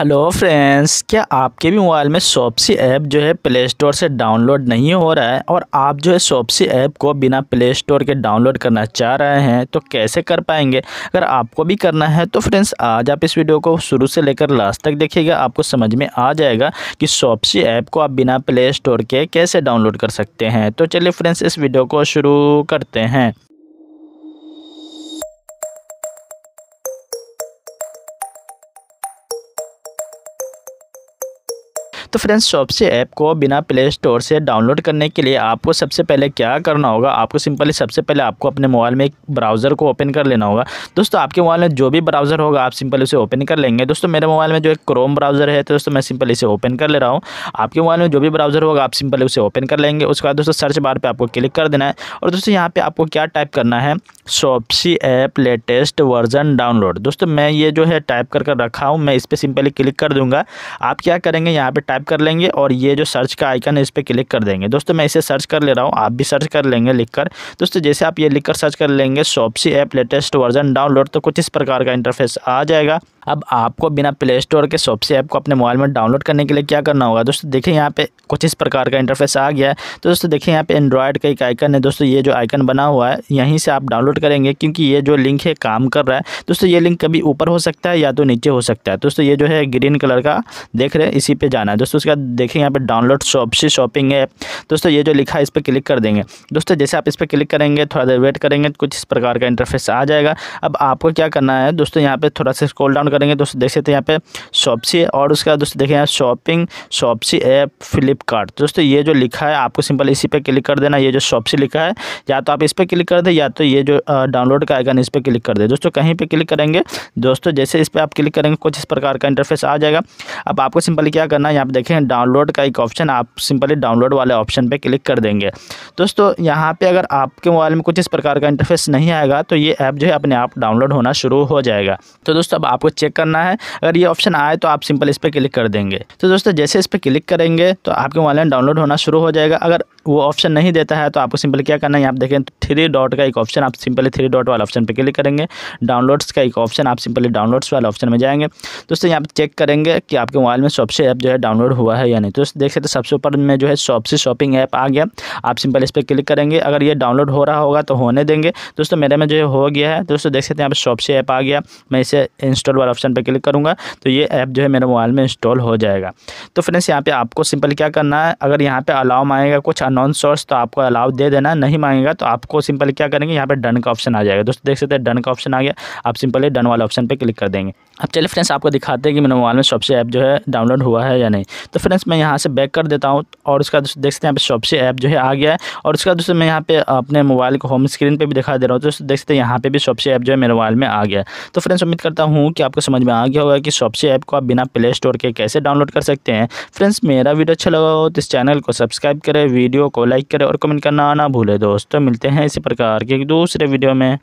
hello friends क्या आपके भी मोबाइल में शॉपसी ऐप जो है प्ले स्टोर से डाउनलोड नहीं हो रहा है और आप जो है शॉपसी ऐप को बिना प्ले स्टोर के डाउनलोड करना चाह रहे हैं तो कैसे कर पाएंगे अगर आपको भी करना है तो फ्रेंड्स आज आप इस वीडियो को शुरू से लेकर लास्ट तक देखिएगा आपको समझ में आ जाएगा कि शॉपसी ऐप को आप बिना प्ले स्टोर के कैसे डाउनलोड कर सकते हैं तो चलिए फ्रेंड्स इस वीडियो को शुरू करते हैं तो फ्रेंड्स शॉपसी ऐप को बिना प्ले स्टोर से डाउनलोड करने के लिए आपको सबसे पहले क्या करना होगा आपको सिंपली सबसे पहले आपको अपने मोबाइल में एक ब्राउज़र को ओपन कर लेना होगा दोस्तों आपके मोबाइल में जो भी ब्राउज़र होगा आप सिंपली उसे ओपन कर लेंगे दोस्तों मेरे मोबाइल में जो एक क्रोम ब्राउज़र है तो दोस्तों मैं सिंपली इसे ओपन कर ले रहा हूँ आपके मोबाइल में जो भी ब्राउज़र होगा आप सिंपली उसे ओपन कर लेंगे उसके बाद दोस्तों सर्च बार पर आपको क्लिक कर देना है और दोस्तों यहाँ पर आपको क्या टाइप करना है Shopsy app latest version download दोस्तों मैं ये जो है टाइप कर रखा हूँ मैं इस पर सिंपली क्लिक कर दूँगा आप क्या करेंगे यहाँ पर टाइप टाइप कर लेंगे और ये जो सर्च का आइकन है इस पर क्लिक कर देंगे दोस्तों मैं इसे सर्च कर ले रहा हूँ आप भी सर्च कर लेंगे लिखकर दोस्तों जैसे आप ये लिखकर सर्च कर लेंगे Shopsy app latest version download तो कुछ इस प्रकार का इंटरफेस आ जाएगा अब आपको बिना प्ले स्टोर के शॉप से ऐप को अपने मोबाइल में डाउनलोड करने के लिए क्या करना होगा दोस्तों देखिए यहाँ पे कुछ इस प्रकार का इंटरफेस आ गया है तो दोस्तों देखिए यहाँ पे एंड्रॉयड का एक आइकन है दोस्तों ये जो आइकन बना हुआ है यहीं से आप डाउनलोड करेंगे क्योंकि ये जो लिंक है काम कर रहा है दोस्तों ये लिंक कभी ऊपर हो सकता है या तो नीचे हो सकता है दोस्तों ये जो है ग्रीन कलर का देख रहे हैं इसी पर जाना है दोस्तों उसके बाद देखिए यहाँ पर डाउनलोड शॉप से शॉपिंग ऐप दोस्तों ये जो लिखा है इस पर क्लिक कर देंगे दोस्तों जैसे आप इस पर क्लिक करेंगे थोड़ा देर वेट करेंगे तो कुछ इस प्रकार का इंटरफेस आ जाएगा अब आपको क्या करना है दोस्तों यहाँ पर थोड़ा सा स्कोल डाउन करेंगे दोस्तों देख सकते हैं यहाँ पे शॉपसी और उसके बाद दोस्तों देखें यहाँ शॉपिंग शॉपसी ऐप फ्लिपकार्ट दोस्तों ये जो लिखा है आपको सिंपल इसी पे क्लिक कर देना ये जो शॉपसी लिखा है या तो आप इस पर क्लिक कर दें या तो ये जो डाउनलोड का आएगा इस पर क्लिक कर दे दोस्तों कहीं पर क्लिक करेंगे दोस्तों जैसे इस पर आप क्लिक करेंगे कुछ इस प्रकार का इंटरफेस आ जाएगा अब आपको सिंपली क्या करना है यहाँ पर देखें डाउनलोड का एक ऑप्शन आप सिंपली डाउनलोड वाले ऑप्शन पर क्लिक कर देंगे दोस्तों यहाँ पर अगर आपके मोबाइल में कुछ इस प्रकार का इंटरफेस नहीं आएगा तो ये ऐप जो है अपने आप डाउनलोड होना शुरू हो जाएगा तो दोस्तों अब आपको चेक करना है अगर ये ऑप्शन आए तो आप सिंपल इस पर क्लिक कर देंगे तो दोस्तों जैसे इस पर क्लिक करेंगे तो आपके मोबाइल में डाउनलोड होना शुरू हो जाएगा अगर वो ऑप्शन नहीं देता है तो आपको सिंपल क्या करना है आप देखें तो थ्री डॉट का एक ऑप्शन आप सिंपली थ्री डॉट वाला ऑप्शन पर क्लिक करेंगे डाउनलोड्स का एक ऑप्शन आप सिंपली डाउनलोड्स वाला ऑप्शन में जाएंगे दोस्तों यहाँ पर चेक करेंगे कि आपके मोबाइल में शॉपसी ऐप जो है डाउनलोड हुआ है या नहीं तो देख सकते सबसे ऊपर में जो है शॉपसी शॉपिंग ऐप आ गया आप सिंपल इस पर क्लिक करेंगे अगर ये डाउनलोड हो रहा होगा तो होने देंगे दोस्तों मेरे में जो है हो गया है दोस्तों देख सकते हैं यहाँ पर शॉपसी ऐप आ गया मैं इसे इंस्टॉल वाला ऑप्शन पर क्लिक करूँगा तो ये ऐप जो है मेरे मोबाइल में इंस्टॉल हो जाएगा तो फ्रेंड्स यहाँ पर आपको सिंपल क्या करना है अगर यहाँ पर अलाउम आएगा कुछ अनोन नॉन सोर्स तो आपको अलाउ दे देना नहीं मांगेगा तो आपको सिंपल क्या करेंगे यहाँ पर डन का ऑप्शन आ जाएगा दोस्तों देख सकते हैं डन का ऑप्शन आ गया आप सिंपली डन वाला ऑप्शन पर क्लिक कर देंगे अब चलिए फ्रेंड्स आपको दिखाते हैं कि मेरे मोबाइल में शॉपसी ऐप जो है डाउनलोड हुआ है या नहीं तो फ्रेंड्स मैं यहाँ से बैक कर देता हूँ और उसका दोस्तों देख सकते हैं यहाँ पे शॉपसी ऐप जो है आ गया है और उसका दोस्तों मैं यहाँ पे अपने मोबाइल को होम स्क्रीन पर भी दिखा दे रहा हूँ दोस्तों देख सकते हैं यहाँ पे भी शॉपसी ऐप जो है मेरे मोबाइल में आ गया तो फ्रेंड्स उम्मीद करता हूँ कि आपको समझ में आ गया होगा कि शॉपसी ऐप को आप बिना प्ले स्टोर के कैसे डाउनलोड कर सकते हैं फ्रेंड्स मेरा वीडियो अच्छा लगा हो तो इस चैनल को सब्सक्राइब करें वीडियो वीडियो को लाइक करें और कमेंट करना ना भूलें दोस्तों मिलते हैं इसी प्रकार के दूसरे वीडियो में